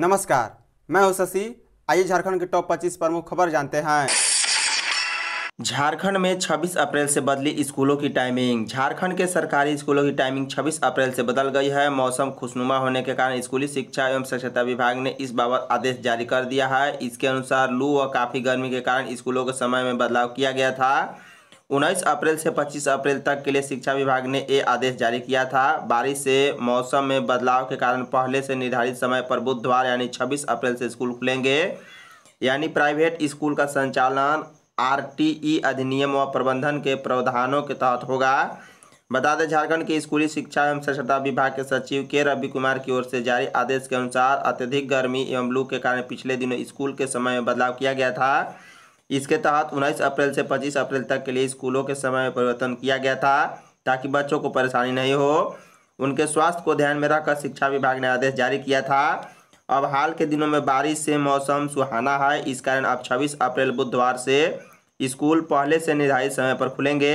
नमस्कार मैं हूं शशि आइए झारखंड के टॉप 25 प्रमुख खबर जानते हैं झारखंड में 26 अप्रैल से बदली स्कूलों की टाइमिंग झारखंड के सरकारी स्कूलों की टाइमिंग 26 अप्रैल से बदल गई है मौसम खुशनुमा होने के कारण स्कूली शिक्षा एवं स्वच्छता विभाग ने इस बाबत आदेश जारी कर दिया है इसके अनुसार लू व काफ़ी गर्मी के कारण स्कूलों के समय में बदलाव किया गया था उन्नीस अप्रैल से 25 अप्रैल तक के लिए शिक्षा विभाग ने ये आदेश जारी किया था बारिश से मौसम में बदलाव के कारण पहले से निर्धारित समय पर बुधवार यानी 26 अप्रैल से स्कूल खुलेंगे यानी प्राइवेट स्कूल का संचालन आरटीई अधिनियम व प्रबंधन के प्रावधानों के तहत होगा बता दें झारखंड के स्कूली शिक्षा एवं साक्षरता विभाग के सचिव के रवि कुमार की ओर से जारी आदेश के अनुसार अत्यधिक गर्मी एवं लू के कारण पिछले दिनों स्कूल के समय में बदलाव किया गया था इसके तहत 19 अप्रैल से 25 अप्रैल तक के लिए स्कूलों के समय में परिवर्तन किया गया था ताकि बच्चों को परेशानी नहीं हो उनके स्वास्थ्य को ध्यान में रखकर शिक्षा विभाग ने आदेश जारी किया था अब हाल के दिनों में बारिश से मौसम सुहाना है इस कारण अब छब्बीस अप्रैल बुधवार से स्कूल पहले से निर्धारित समय पर खुलेंगे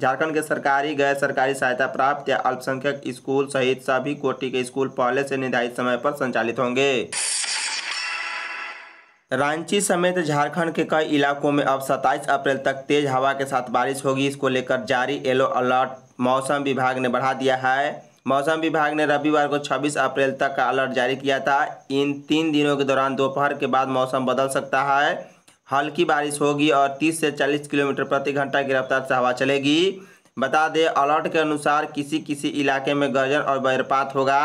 झारखंड के सरकारी गैर सरकारी सहायता प्राप्त या अल्पसंख्यक स्कूल सहित सभी कोटि के स्कूल पहले से निर्धारित समय पर संचालित होंगे रांची समेत झारखंड के कई इलाकों में अब 27 अप्रैल तक तेज हवा के साथ बारिश होगी इसको लेकर जारी येलो अलर्ट मौसम विभाग ने बढ़ा दिया है मौसम विभाग ने रविवार को 26 अप्रैल तक का अलर्ट जारी किया था इन तीन दिनों के दौरान दोपहर के बाद मौसम बदल सकता है हल्की बारिश होगी और 30 से 40 किलोमीटर प्रति घंटा की रफ्तार से हवा चलेगी बता दें अलर्ट के अनुसार किसी किसी इलाके में गर्जन और वज्रपात होगा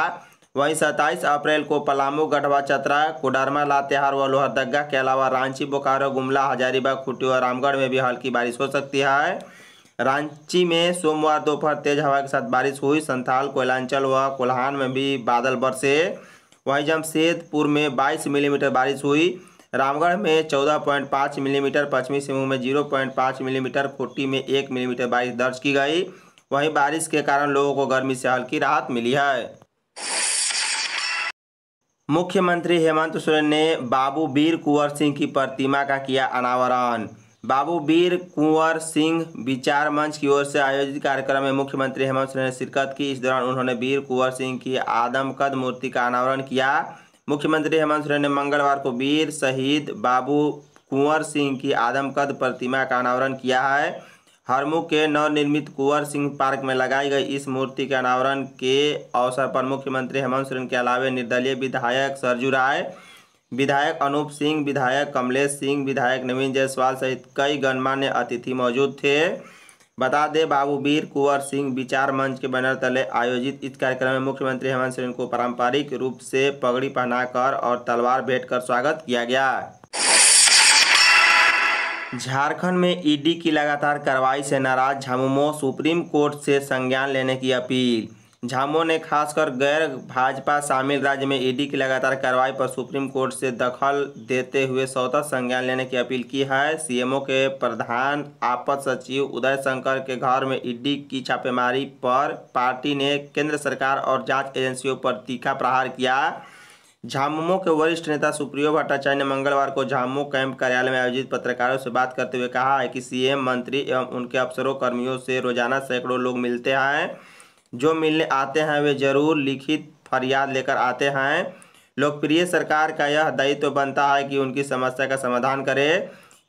वहीं 27 अप्रैल को पलामू गढ़वा चतरा कोडरमा लातेहार व लोहरदगा के अलावा रांची बोकारो गुमला हजारीबाग खुटी और रामगढ़ में भी हल्की बारिश हो सकती है रांची में सोमवार दोपहर तेज हवा के साथ बारिश हुई संथाल कोयलांचल व कोल्हान में भी बादल बरसे वहीं जमशेदपुर में 22 मिलीमीटर बारिश हुई रामगढ़ में 14.5 मिलीमीटर पश्चिमी सिंहभूम में 0.5 मिलीमीटर खुट्टी में 1 मिलीमीटर बारिश दर्ज की गई वहीं बारिश के कारण लोगों को गर्मी से हल्की राहत मिली है मुख्यमंत्री हेमंत सोरेन ने बाबू वीर कुंवर सिंह की प्रतिमा का किया अनावरण बाबू वीर कुंवर सिंह विचार मंच की ओर से आयोजित कार्यक्रम में मुख्यमंत्री हेमंत सोरेन ने शिरकत की इस दौरान उन्होंने वीर कुंवर सिंह की आदमकद मूर्ति का अनावरण किया मुख्यमंत्री हेमंत सोरेन ने मंगलवार को वीर शहीद बाबू कुंवर सिंह की आदमकद प्रतिमा का अनावरण किया है हरमू के नवनिर्मित कुंवर सिंह पार्क में लगाई गई इस मूर्ति के अनावरण के अवसर पर मुख्यमंत्री हेमंत सोरेन के अलावे निर्दलीय विधायक सरजू राय विधायक अनूप सिंह विधायक कमलेश सिंह विधायक नवीन जायसवाल सहित कई गणमान्य अतिथि मौजूद थे बता दें बाबूबीर कुंवर सिंह विचार मंच के बैनर तले आयोजित इस कार्यक्रम में मुख्यमंत्री हेमंत सोरेन को पारंपरिक रूप से पगड़ी पहनाकर और तलवार भेंट कर स्वागत किया गया झारखंड में ईडी की लगातार कार्रवाई से नाराज झामुमो सुप्रीम कोर्ट से संज्ञान लेने की अपील झामुमो ने खासकर गैर भाजपा शामिल राज्य में ईडी की लगातार कार्रवाई पर सुप्रीम कोर्ट से दखल देते हुए स्वतः संज्ञान लेने की अपील की है सीएमओ के प्रधान आपद सचिव उदय शंकर के घर में ईडी की छापेमारी पर पार्टी ने केंद्र सरकार और जाँच एजेंसियों पर तीखा प्रहार किया झामुमो के वरिष्ठ नेता सुप्रियो भट्टाचार्य ने मंगलवार को झामुमो कैंप कार्यालय में आयोजित पत्रकारों से बात करते हुए कहा है कि सीएम मंत्री एवं उनके अफसरों कर्मियों से रोजाना सैकड़ों लोग मिलते हैं जो मिलने आते हैं वे जरूर लिखित फरियाद लेकर आते हैं लोकप्रिय सरकार का यह दायित्व तो बनता है कि उनकी समस्या का समाधान करे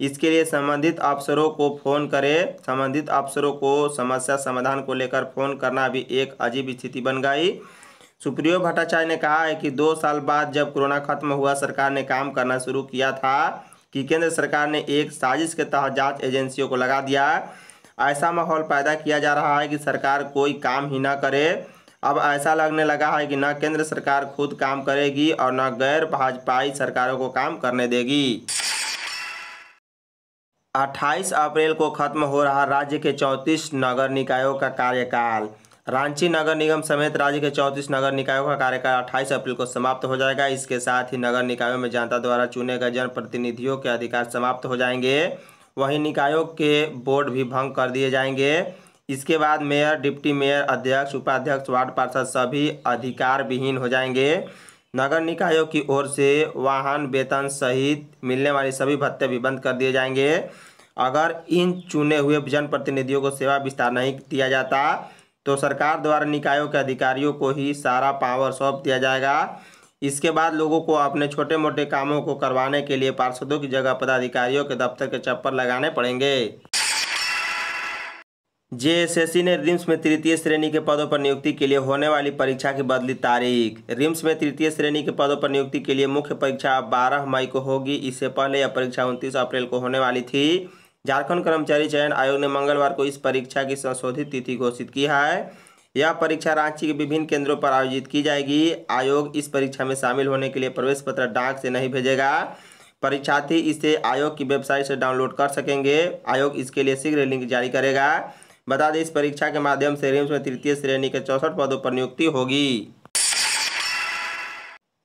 इसके लिए संबंधित अफसरों को फ़ोन करें संबंधित अफसरों को समस्या समाधान को लेकर फ़ोन करना भी एक अजीब स्थिति बन गई सुप्रियो भट्टाचार्य ने कहा है कि दो साल बाद जब कोरोना खत्म हुआ सरकार ने काम करना शुरू किया था कि केंद्र सरकार ने एक साजिश के तहत जांच एजेंसियों को लगा दिया ऐसा माहौल पैदा किया जा रहा है कि सरकार कोई काम ही ना करे अब ऐसा लगने लगा है कि न केंद्र सरकार खुद काम करेगी और न गैर भाजपाई सरकारों को काम करने देगी 28 अप्रैल को खत्म हो रहा राज्य के 34 नगर निकायों का कार्यकाल रांची नगर निगम समेत राज्य के चौंतीस नगर निकायों का कार्यकाल 28 अप्रैल को समाप्त हो जाएगा इसके साथ ही नगर निकायों में जनता द्वारा चुने गए जनप्रतिनिधियों के अधिकार समाप्त हो जाएंगे वहीं निकायों के बोर्ड भी भंग कर दिए जाएंगे इसके बाद मेयर डिप्टी मेयर अध्यक्ष उपाध्यक्ष वार्ड पार्षद सभी अधिकार विहीन हो जाएंगे नगर निकायों की ओर से वाहन वेतन सहित मिलने वाले सभी भत्ते भी बंद कर दिए जाएंगे अगर इन चुने हुए जनप्रतिनिधियों को सेवा विस्तार नहीं दिया जाता तो सरकार द्वारा निकायों के अधिकारियों को ही सारा पावर सौंप दिया जाएगा इसके बाद लोगों को अपने छोटे मोटे कामों को करवाने के लिए पार्षदों की जगह पदाधिकारियों के दफ्तर के चप्पर लगाने पड़ेंगे जेएसएससी ने रिम्स में तृतीय श्रेणी के पदों पर नियुक्ति के लिए होने वाली परीक्षा की बदली तारीख रिम्स में तृतीय श्रेणी के पदों पर नियुक्ति के लिए मुख्य परीक्षा 12 मई को होगी इससे पहले यह परीक्षा 29 अप्रैल को होने वाली थी झारखंड कर्मचारी चयन आयोग ने मंगलवार को इस परीक्षा की संशोधित तिथि घोषित की है यह परीक्षा रांची के विभिन्न केंद्रों पर आयोजित की जाएगी आयोग इस परीक्षा में शामिल होने के लिए प्रवेश पत्र डाक से नहीं भेजेगा परीक्षार्थी इसे आयोग की वेबसाइट से डाउनलोड कर सकेंगे आयोग इसके लिए शीघ्र लिंक जारी करेगा बता दें इस परीक्षा के माध्यम से रिम्स में तृतीय श्रेणी के चौसठ पदों पर नियुक्ति होगी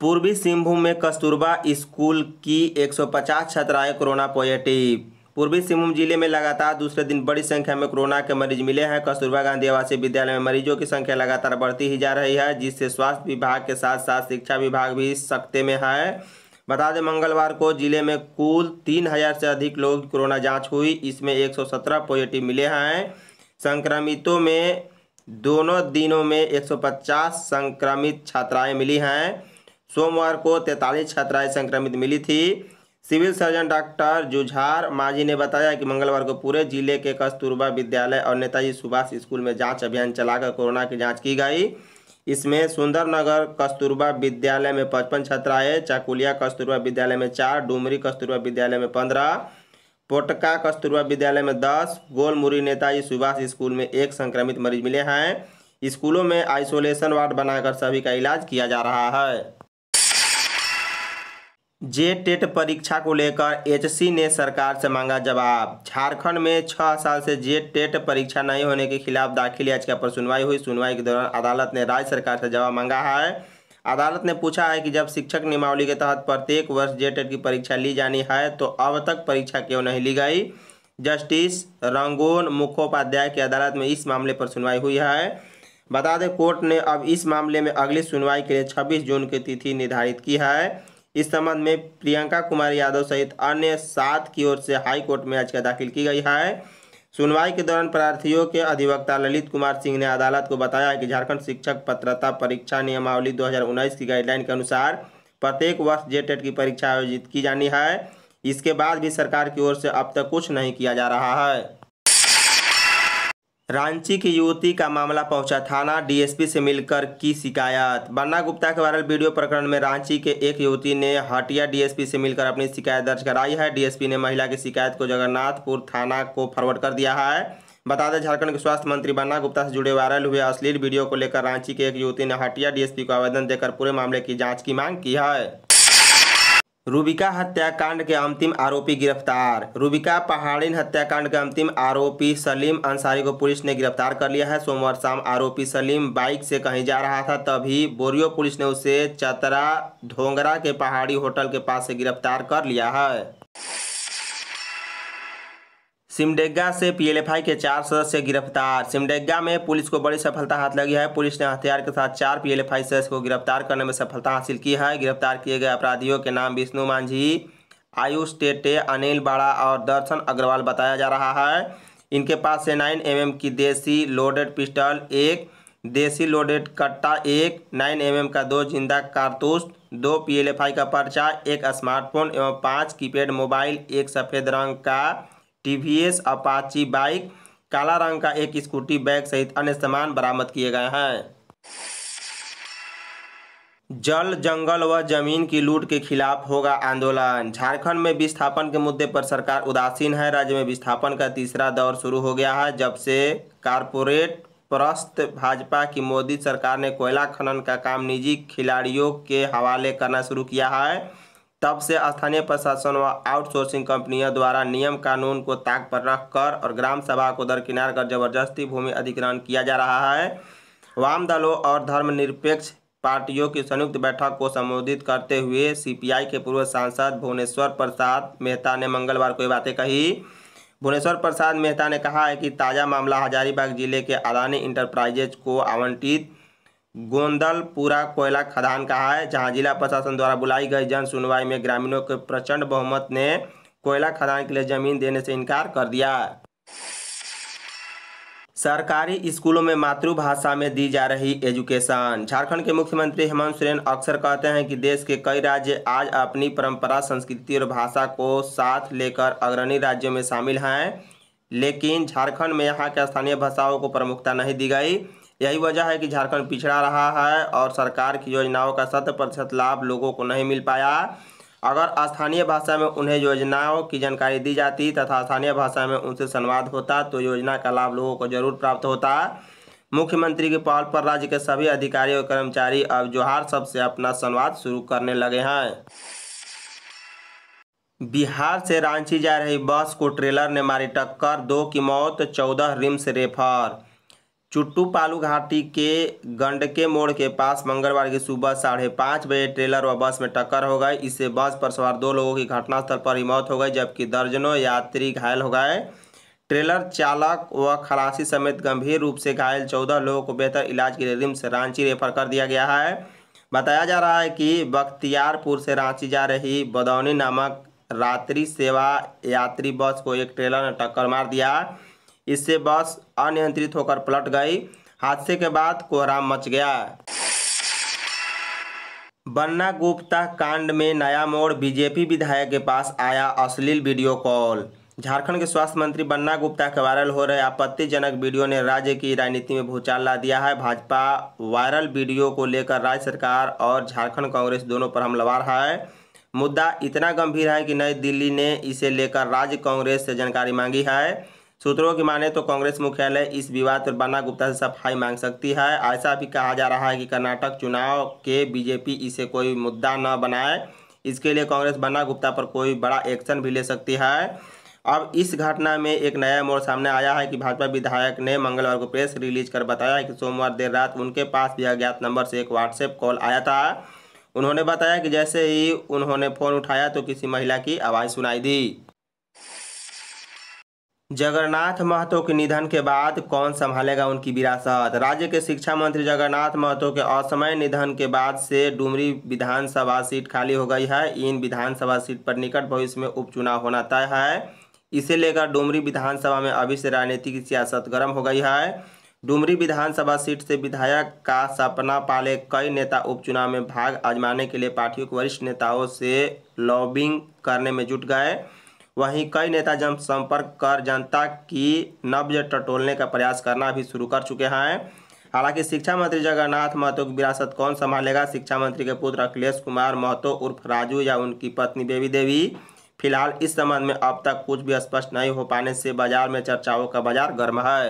पूर्वी सिंहभूम में कस्तूरबा स्कूल की 150 छात्राएं कोरोना पॉजिटिव पूर्वी सिंहभूम जिले में लगातार दूसरे दिन बड़ी संख्या में कोरोना के मरीज मिले हैं कस्तूरबा गांधी आवासीय विद्यालय में मरीजों की संख्या लगातार बढ़ती ही जा रही है जिससे स्वास्थ्य विभाग के साथ साथ शिक्षा विभाग भी सख्ते में है बता दें मंगलवार को जिले में कुल तीन हजार से अधिक लोग कोरोना जांच हुई इसमें 117 पॉजिटिव मिले हैं संक्रमितों में दोनों दिनों में 150 संक्रमित छात्राएं मिली हैं सोमवार को 43 छात्राएं संक्रमित मिली थी सिविल सर्जन डॉक्टर जुझार माझी ने बताया कि मंगलवार को पूरे जिले के कस्तूरबा विद्यालय और नेताजी सुभाष स्कूल में जांच अभियान चलाकर कोरोना की जांच की गई इसमें सुंदरनगर कस्तूरबा विद्यालय में पचपन छात्र आए चाकुलिया कस्तूरबा विद्यालय में चार डुमरी कस्तूरबा विद्यालय में पंद्रह पोटका कस्तूरबा विद्यालय में दस गोलमुरी नेताजी सुभाष स्कूल में एक संक्रमित मरीज मिले हैं स्कूलों में आइसोलेशन वार्ड बनाकर सभी का इलाज किया जा रहा है जे टेट परीक्षा को लेकर एचसी ने सरकार से मांगा जवाब झारखंड में छह साल से जे टेट परीक्षा नहीं होने के खिलाफ दाखिल याचिका पर सुनवाई हुई सुनवाई के दौरान अदालत ने राज्य सरकार से जवाब मांगा है अदालत ने पूछा है कि जब शिक्षक नियमावली के तहत प्रत्येक वर्ष जे टेट की परीक्षा ली जानी है तो अब तक परीक्षा क्यों नहीं ली गई जस्टिस रंगोन मुखोपाध्याय की अदालत में इस मामले पर सुनवाई हुई है बता दें कोर्ट ने अब इस मामले में अगली सुनवाई के लिए छब्बीस जून की तिथि निर्धारित की है इस संबंध में प्रियंका कुमार यादव सहित अन्य सात की ओर से हाईकोर्ट में याचिका दाखिल की गई है सुनवाई के दौरान प्रार्थियों के अधिवक्ता ललित कुमार सिंह ने अदालत को बताया कि झारखंड शिक्षक पत्रता परीक्षा नियमावली 2019 की गाइडलाइन के अनुसार प्रत्येक वर्ष जे की परीक्षा आयोजित की जानी है इसके बाद भी सरकार की ओर से अब तक कुछ नहीं किया जा रहा है रांची की युवती का मामला पहुंचा थाना डीएसपी से मिलकर की शिकायत बन्ना गुप्ता के वायरल वीडियो प्रकरण में रांची के एक युवती ने हटिया डीएसपी से मिलकर अपनी शिकायत दर्ज कराई है डीएसपी ने महिला की शिकायत को जगन्नाथपुर थाना को फॉरवर्ड कर दिया है बता दें झारखंड के स्वास्थ्य मंत्री बन्ना गुप्ता से जुड़े वायरल हुए अश्लील वीडियो को लेकर रांची के एक युवती ने हटिया डीएसपी को आवेदन देकर पूरे मामले की जाँच की मांग की है रूबिका हत्याकांड के अंतिम आरोपी गिरफ्तार रूबिका पहाड़िन हत्याकांड के अंतिम आरोपी सलीम अंसारी को पुलिस ने गिरफ्तार कर लिया है सोमवार शाम आरोपी सलीम बाइक से कहीं जा रहा था तभी बोरियो पुलिस ने उसे चतरा ढोंगरा के पहाड़ी होटल के पास से गिरफ्तार कर लिया है सिमडेगा से पीएलएफआई के चार सदस्य गिरफ्तार सिमडेगा में पुलिस को बड़ी सफलता हाथ लगी है पुलिस ने हथियार के साथ चार पीएलएफआई सदस्य को गिरफ्तार करने में सफलता हासिल की है गिरफ्तार किए गए अपराधियों के नाम विष्णु मांझी आयुष टेटे अनिल बाड़ा और दर्शन अग्रवाल बताया जा रहा है इनके पास से नाइन एम की देसी लोडेड पिस्टल एक देसी लोडेड कट्टा एक नाइन एम का दो जिंदा कारतूस दो आई का पर्चा एक स्मार्टफोन एवं पाँच कीपैड मोबाइल एक सफ़ेद रंग का टीवीएस अपाची बाइक काला रंग का एक स्कूटी बैग सहित अन्य सामान बरामद किए गए हैं जल जंगल व जमीन की लूट के खिलाफ होगा आंदोलन झारखंड में विस्थापन के मुद्दे पर सरकार उदासीन है राज्य में विस्थापन का तीसरा दौर शुरू हो गया है जब से कारपोरेट प्रस्त भाजपा की मोदी सरकार ने कोयला खनन का काम निजी खिलाड़ियों के हवाले करना शुरू किया है तब से स्थानीय प्रशासन व आउटसोर्सिंग कंपनियों द्वारा नियम कानून को ताक पर रख कर और ग्राम सभा को दरकिनार कर जबरदस्ती भूमि अधिग्रहण किया जा रहा है वाम दलों और धर्मनिरपेक्ष पार्टियों की संयुक्त बैठक को संबोधित करते हुए सीपीआई के पूर्व सांसद भुवनेश्वर प्रसाद मेहता ने मंगलवार को ये बातें कही भुवनेश्वर प्रसाद मेहता ने कहा है कि ताज़ा मामला हजारीबाग जिले के अदानी इंटरप्राइजेज को आवंटित गोंदलपुरा कोयला खदान का है जहां जिला प्रशासन द्वारा बुलाई गई जन सुनवाई में ग्रामीणों के प्रचंड बहुमत ने कोयला खदान के लिए जमीन देने से इनकार कर दिया सरकारी स्कूलों में मातृभाषा में दी जा रही एजुकेशन झारखंड के मुख्यमंत्री हेमंत सोरेन अक्सर कहते हैं कि देश के कई राज्य आज अपनी परंपरा संस्कृति और भाषा को साथ लेकर अग्रणी राज्यों में शामिल हैं लेकिन झारखंड में यहाँ के स्थानीय भाषाओं को प्रमुखता नहीं दी गई यही वजह है कि झारखंड पिछड़ा रहा है और सरकार की योजनाओं का शत प्रतिशत लाभ लोगों को नहीं मिल पाया अगर स्थानीय भाषा में उन्हें योजनाओं की जानकारी दी जाती तथा स्थानीय भाषा में उनसे संवाद होता तो योजना का लाभ लोगों को जरूर प्राप्त होता मुख्यमंत्री के पहल पर राज्य के सभी अधिकारी और कर्मचारी अब जोहार सब से अपना संवाद शुरू करने लगे हैं बिहार से रांची जा रही बस को ट्रेलर ने मारी टक्कर दो की मौत चौदह रिम्स रेफर चुट्टू पालू घाटी के गंडके मोड़ के पास मंगलवार की सुबह साढ़े पाँच बजे ट्रेलर व बस में टक्कर हो गई इससे बस पर सवार दो लोगों की घटनास्थल पर ही मौत हो गई जबकि दर्जनों यात्री घायल हो गए ट्रेलर चालक व खलासी समेत गंभीर रूप से घायल चौदह लोगों को बेहतर इलाज के लिए रिम्स रांची रेफर कर दिया गया है बताया जा रहा है कि बख्तियारपुर से रांची जा रही बदौनी नामक रात्रि सेवा यात्री बस को एक ट्रेलर ने टक्कर मार दिया इससे बस अनियंत्रित होकर पलट गई हादसे के बाद कोहराम मच गया बन्ना गुप्ता कांड में नया मोड़ बीजेपी विधायक के पास आया अश्लील वीडियो कॉल झारखंड के स्वास्थ्य मंत्री बन्ना गुप्ता के वायरल हो रहे आपत्तिजनक वीडियो ने राज्य की राजनीति में भूचाल ला दिया है भाजपा वायरल वीडियो को लेकर राज्य सरकार और झारखंड कांग्रेस दोनों पर हमलावार है मुद्दा इतना गंभीर है कि नई दिल्ली ने इसे लेकर राज्य कांग्रेस से जानकारी मांगी है सूत्रों की माने तो कांग्रेस मुख्यालय इस विवाद पर बना गुप्ता से सफाई मांग सकती है ऐसा भी कहा जा रहा है कि कर्नाटक चुनाव के बीजेपी इसे कोई मुद्दा न बनाए इसके लिए कांग्रेस बना गुप्ता पर कोई बड़ा एक्शन भी ले सकती है अब इस घटना में एक नया मोड़ सामने आया है कि भाजपा विधायक ने मंगलवार को प्रेस रिलीज कर बताया कि सोमवार देर रात उनके पास भी अज्ञात नंबर से एक व्हाट्सएप कॉल आया था उन्होंने बताया कि जैसे ही उन्होंने फ़ोन उठाया तो किसी महिला की आवाज़ सुनाई दी जगन्नाथ महतो के निधन के बाद कौन संभालेगा उनकी विरासत राज्य के शिक्षा मंत्री जगन्नाथ महतो के असमय निधन के बाद से डुमरी विधानसभा सीट खाली हो गई है इन विधानसभा सीट पर निकट भविष्य में उपचुनाव होना तय है इसे लेकर डुमरी विधानसभा में अभी से राजनीति की सियासत गर्म हो गई है डुमरी विधानसभा सीट से विधायक का सपना पाले कई नेता उपचुनाव में भाग आजमाने के लिए पार्टियों के वरिष्ठ नेताओं से लॉबिंग करने में जुट गए वहीं कई नेता जनसंपर्क कर जनता की नब्ज टटोलने का प्रयास करना भी शुरू कर चुके हैं हालांकि शिक्षा मंत्री जगन्नाथ महतो की विरासत कौन संभालेगा शिक्षा मंत्री के पुत्र अखिलेश कुमार महतो उर्फ राजू या उनकी पत्नी बेबी देवी फिलहाल इस संबंध में अब तक कुछ भी स्पष्ट नहीं हो पाने से बाजार में चर्चाओं का बाजार गर्म है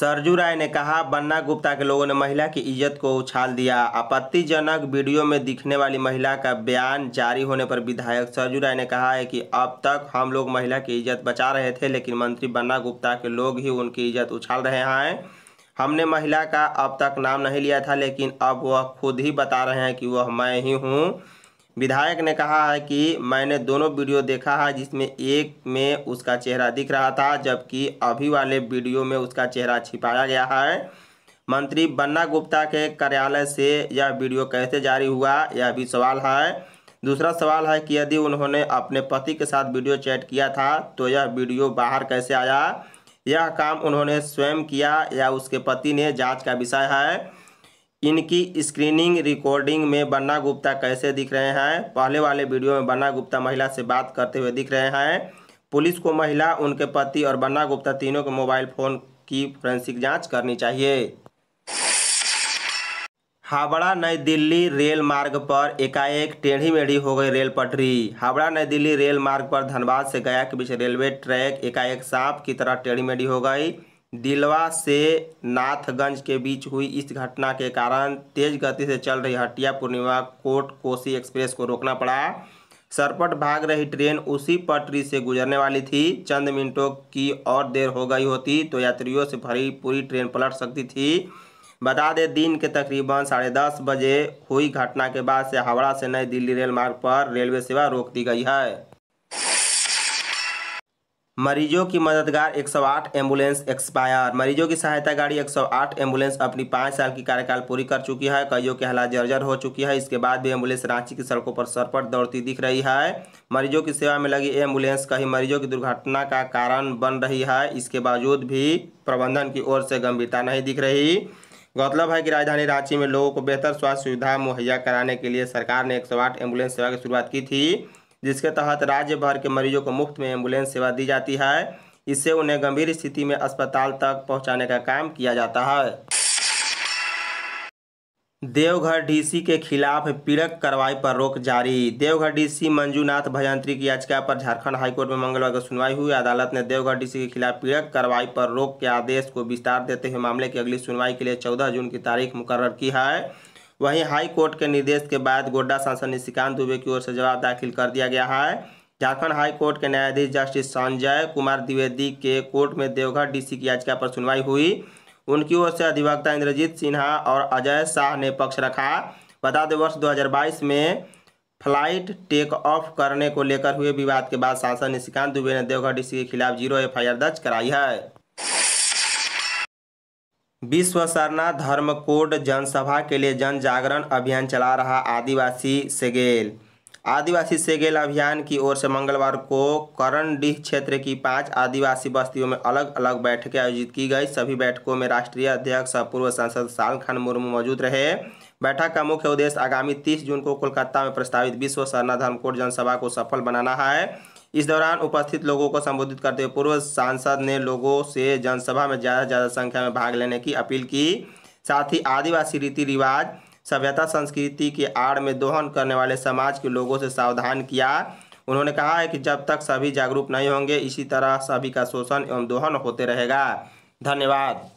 सरजू राय ने कहा बन्ना गुप्ता के लोगों ने महिला की इज्जत को उछाल दिया आपत्तिजनक वीडियो में दिखने वाली महिला का बयान जारी होने पर विधायक सरजू राय ने कहा है कि अब तक हम लोग महिला की इज्जत बचा रहे थे लेकिन मंत्री बन्ना गुप्ता के लोग ही उनकी इज्जत उछाल रहे हैं हमने महिला का अब तक नाम नहीं लिया था लेकिन अब वह खुद ही बता रहे हैं कि वह मैं ही हूँ विधायक ने कहा है कि मैंने दोनों वीडियो देखा है जिसमें एक में उसका चेहरा दिख रहा था जबकि अभी वाले वीडियो में उसका चेहरा छिपाया गया है मंत्री बन्ना गुप्ता के कार्यालय से यह वीडियो कैसे जारी हुआ यह भी सवाल है दूसरा सवाल है कि यदि उन्होंने अपने पति के साथ वीडियो चैट किया था तो यह वीडियो बाहर कैसे आया यह काम उन्होंने स्वयं किया या उसके पति ने जांच का विषय है इनकी स्क्रीनिंग रिकॉर्डिंग में बन्ना गुप्ता कैसे दिख रहे हैं पहले वाले वीडियो में बन्ना गुप्ता महिला से बात करते हुए दिख रहे हैं पुलिस को महिला उनके पति और बन्ना गुप्ता तीनों के मोबाइल फोन की फोरेंसिक जांच करनी चाहिए हावड़ा नई दिल्ली रेल मार्ग पर एकाएक टेढ़ी मेढ़ी हो गई रेल पटरी हावड़ा नई दिल्ली रेल मार्ग पर धनबाद से गया के बीच रेलवे ट्रैक एकाएक सांप की तरह टेढ़ी मेढ़ी हो गई दिलवा से नाथगंज के बीच हुई इस घटना के कारण तेज गति से चल रही हटिया पूर्णिमा कोट कोसी एक्सप्रेस को रोकना पड़ा सरपट भाग रही ट्रेन उसी पटरी से गुजरने वाली थी चंद मिनटों की और देर हो गई होती तो यात्रियों से भरी पूरी ट्रेन पलट सकती थी बता दें दिन के तकरीबन साढ़े दस बजे हुई घटना के बाद से हावड़ा से नई दिल्ली रेल मार्ग पर रेलवे सेवा रोक दी गई है मरीजों की मददगार 108 एम्बुलेंस एक्सपायर मरीजों की सहायता गाड़ी 108 एम्बुलेंस अपनी पाँच साल की कार्यकाल पूरी कर चुकी है कईयों के हालात जर्जर हो चुकी है इसके बाद भी एम्बुलेंस रांची की सड़कों पर सरपट दौड़ती दिख रही है मरीजों की सेवा में लगी एम्बुलेंस कहीं मरीजों की दुर्घटना का कारण बन रही है इसके बावजूद भी प्रबंधन की ओर से गंभीरता नहीं दिख रही गौरतलब है कि राजधानी रांची में लोगों को बेहतर स्वास्थ्य सुविधा मुहैया कराने के लिए सरकार ने एक आठ एम्बुलेंस सेवा की शुरुआत की थी जिसके तहत राज्य भर के मरीजों को मुफ्त में एम्बुलेंस सेवा दी जाती है इससे उन्हें गंभीर स्थिति में अस्पताल तक पहुंचाने का काम किया जाता है देवघर डीसी के खिलाफ पीड़क कार्रवाई पर रोक जारी देवघर डीसी मंजूनाथ भजंत्री की याचिका पर झारखंड हाईकोर्ट में मंगलवार को सुनवाई हुई अदालत ने देवघर डीसी के खिलाफ पीड़क कार्रवाई पर रोक के आदेश को विस्तार देते हुए मामले की अगली सुनवाई के लिए 14 जून की तारीख मुकर्र की है वहीं हाई कोर्ट के निर्देश के बाद गोड्डा सांसद निशिकांत दुबे की ओर से जवाब दाखिल कर दिया गया है झारखंड हाई कोर्ट के न्यायाधीश जस्टिस संजय कुमार द्विवेदी के कोर्ट में देवघर डीसी की याचिका पर सुनवाई हुई उनकी ओर से अधिवक्ता इंद्रजीत सिन्हा और अजय शाह ने पक्ष रखा बता दें वर्ष 2022 में फ्लाइट टेक ऑफ करने को लेकर हुए विवाद के बाद सांसद निशिकांत दुबे ने देवघर डीसी के खिलाफ जीरो एफ दर्ज कराई है विश्व सरना धर्म कोड जनसभा के लिए जन जागरण अभियान चला रहा आदिवासी सेगेल आदिवासी सेगेल अभियान की ओर से मंगलवार को करणडीह क्षेत्र की पांच आदिवासी बस्तियों में अलग अलग बैठकें आयोजित की गई सभी बैठकों में राष्ट्रीय अध्यक्ष और पूर्व सांसद साल खान मुर्मू मौजूद रहे बैठक का मुख्य उद्देश्य आगामी 30 जून को कोलकाता में प्रस्तावित विश्व सरना धर्म कोड जनसभा को सफल बनाना है इस दौरान उपस्थित लोगों को संबोधित करते हुए पूर्व सांसद ने लोगों से जनसभा में ज़्यादा से ज़्यादा संख्या में भाग लेने की अपील की साथ ही आदिवासी रीति रिवाज सभ्यता संस्कृति के आड़ में दोहन करने वाले समाज के लोगों से सावधान किया उन्होंने कहा है कि जब तक सभी जागरूक नहीं होंगे इसी तरह सभी का शोषण एवं दोहन होते रहेगा धन्यवाद